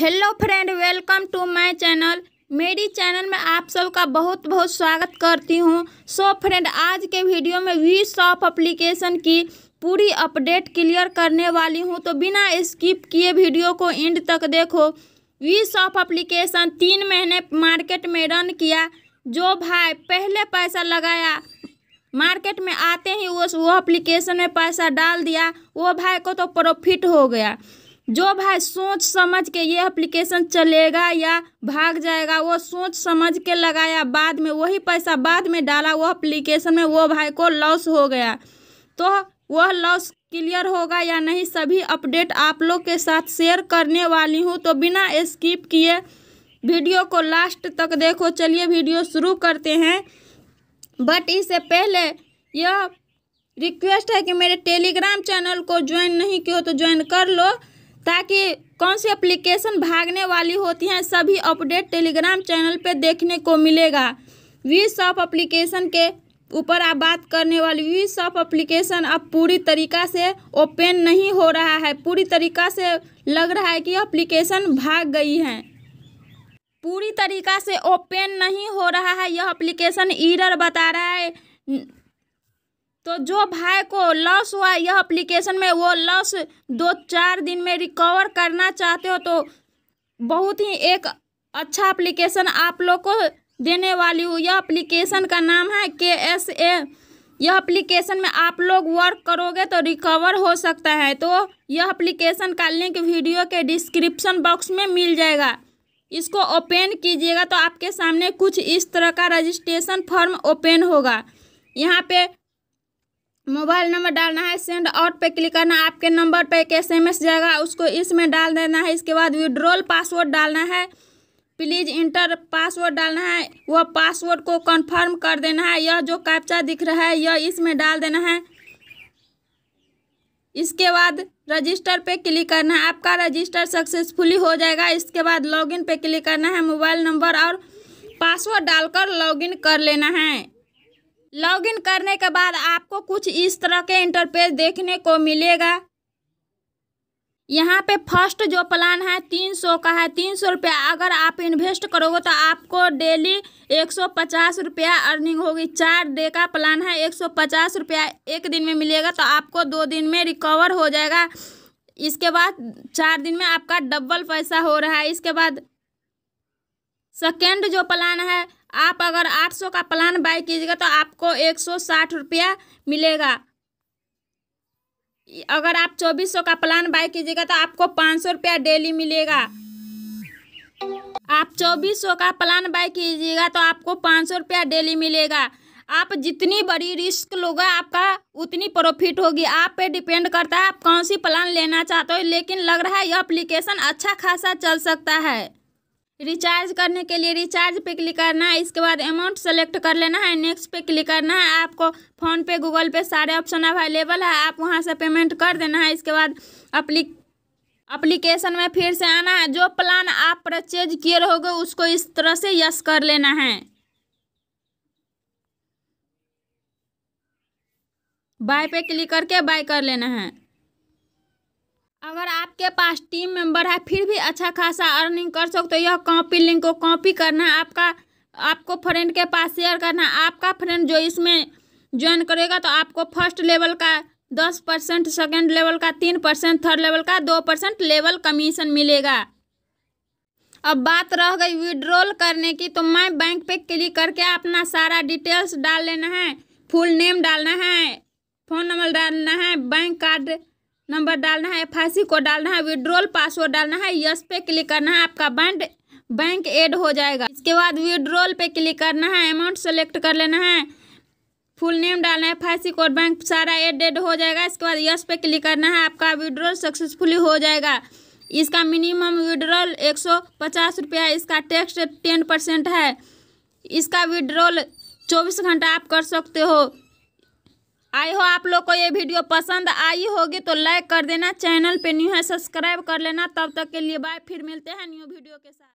hello friend welcome to my channel मेरी channel में आप सबका बहुत बहुत स्वागत करती हूँ सो फ्रेंड आज के वीडियो में वी शॉप अप्लीकेशन की पूरी अपडेट क्लियर करने वाली हूँ तो बिना स्किप किए वीडियो को एंड तक देखो वी शॉप अप्लीकेशन तीन महीने मार्केट में रन किया जो भाई पहले पैसा लगाया मार्केट में आते ही वो वो अप्लीकेशन में पैसा डाल दिया वो भाई को तो प्रॉफिट हो गया जो भाई सोच समझ के ये एप्लीकेशन चलेगा या भाग जाएगा वो सोच समझ के लगाया बाद में वही पैसा बाद में डाला वो एप्लीकेशन में वो भाई को लॉस हो गया तो वह लॉस क्लियर होगा या नहीं सभी अपडेट आप लोग के साथ शेयर करने वाली हूँ तो बिना स्किप किए वीडियो को लास्ट तक देखो चलिए वीडियो शुरू करते हैं बट इससे पहले यह रिक्वेस्ट है कि मेरे टेलीग्राम चैनल को ज्वाइन नहीं किया तो ज्वाइन कर लो ताकि कौन सी एप्लीकेशन भागने वाली होती हैं सभी अपडेट टेलीग्राम चैनल पे देखने को मिलेगा वी सॉफ एप्लीकेशन के ऊपर आप बात करने वाली वी सॉफ एप्लीकेशन अब पूरी तरीका से ओपन नहीं हो रहा है पूरी तरीका से लग रहा है कि एप्लीकेशन भाग गई हैं पूरी तरीका से ओपन नहीं हो रहा है यह एप्लीकेशन ईरर बता रहा है तो जो भाई को लॉस हुआ यह एप्लीकेशन में वो लॉस दो चार दिन में रिकवर करना चाहते हो तो बहुत ही एक अच्छा एप्लीकेशन आप लोग को देने वाली हूँ यह एप्लीकेशन का नाम है के एस ए यह एप्लीकेशन में आप लोग वर्क करोगे तो रिकवर हो सकता है तो यह एप्लीकेशन का लिंक वीडियो के डिस्क्रिप्शन बॉक्स में मिल जाएगा इसको ओपन कीजिएगा तो आपके सामने कुछ इस तरह का रजिस्ट्रेशन फॉर्म ओपन होगा यहाँ पे मोबाइल नंबर डालना है सेंड आउट पे क्लिक करना आपके नंबर पे एक एस एम एस जाएगा उसको इसमें डाल देना है इसके बाद विड्रोल पासवर्ड डालना है प्लीज़ इंटर पासवर्ड डालना है वह पासवर्ड को कंफर्म कर देना है यह जो कैप्चा दिख रहा है यह इसमें डाल देना है इसके बाद रजिस्टर पे क्लिक करना है आपका रजिस्टर सक्सेसफुली हो जाएगा इसके बाद लॉगिन पे क्लिक करना है मोबाइल नंबर और पासवर्ड डालकर लॉगिन कर लेना है लॉगिन करने के बाद आपको कुछ इस तरह के इंटरफेस देखने को मिलेगा यहाँ पे फर्स्ट जो प्लान है तीन सौ का है तीन सौ रुपया अगर आप इन्वेस्ट करोगे तो आपको डेली एक सौ पचास रुपया अर्निंग होगी चार डे का प्लान है एक सौ पचास रुपया एक दिन में मिलेगा तो आपको दो दिन में रिकवर हो जाएगा इसके बाद चार दिन में आपका डबल पैसा हो रहा है इसके बाद सेकेंड जो प्लान है आप अगर आठ सौ का प्लान बाय कीजिएगा तो आपको एक सौ साठ रुपया मिलेगा अगर आप चौबीस सौ का प्लान बाय कीजिएगा तो आपको पाँच सौ रुपया डेली मिलेगा आप चौबीस सौ का प्लान बाय कीजिएगा तो आपको पाँच सौ रुपया डेली मिलेगा आप जितनी बड़ी रिस्क लोगे आपका उतनी प्रॉफिट होगी आप पे डिपेंड करता है आप कौन सी प्लान लेना चाहते हो लेकिन लग रहा है यह अप्लीकेशन अच्छा खासा चल सकता है रिचार्ज करने के लिए रिचार्ज पे क्लिक करना है इसके बाद अमाउंट सेलेक्ट कर लेना है नेक्स्ट पे क्लिक करना है आपको फ़ोन पे गूगल पे सारे ऑप्शन अवेलेबल है आप वहाँ से पेमेंट कर देना है इसके बाद अप्ली अप्लीकेशन में फिर से आना है जो प्लान आप परचेज किए रहोगे उसको इस तरह से यस कर लेना है बाय पे क्लिक करके बाय कर लेना है अगर आपके पास टीम मेंबर है फिर भी अच्छा खासा अर्निंग कर सकते हो तो यह कॉपी लिंक को कॉपी करना आपका आपको फ्रेंड के पास शेयर करना आपका फ्रेंड जो इसमें ज्वाइन करेगा तो आपको फर्स्ट लेवल का दस परसेंट सेकेंड लेवल का तीन परसेंट थर्ड लेवल का दो परसेंट लेवल कमीशन मिलेगा अब बात रह गई विड्रॉल करने की तो मैं बैंक पे क्लिक करके अपना सारा डिटेल्स डाल लेना है फुल नेम डालना है फ़ोन नंबर डालना है बैंक कार्ड नंबर डालना है एफ को डालना है विड्रोल पासवर्ड डालना है यस पे क्लिक करना है आपका बैंड बैंक एड हो जाएगा इसके बाद विड्रोल पे क्लिक करना है अमाउंट सेलेक्ट कर लेना है फुल नेम डालना है सी कोड बैंक सारा एड एड हो जाएगा इसके बाद यस पे क्लिक करना है आपका विड्रॉल सक्सेसफुली हो जाएगा इसका मिनिमम विड्रॉल एक सौ पचास रुपया है इसका टैक्स टेन परसेंट है इसका विड्रॉल चौबीस घंटा आप कर सकते हो आई हो आप लोग को ये वीडियो पसंद आई होगी तो लाइक कर देना चैनल पे न्यू है सब्सक्राइब कर लेना तब तक के लिए बाय फिर मिलते हैं न्यू वीडियो के साथ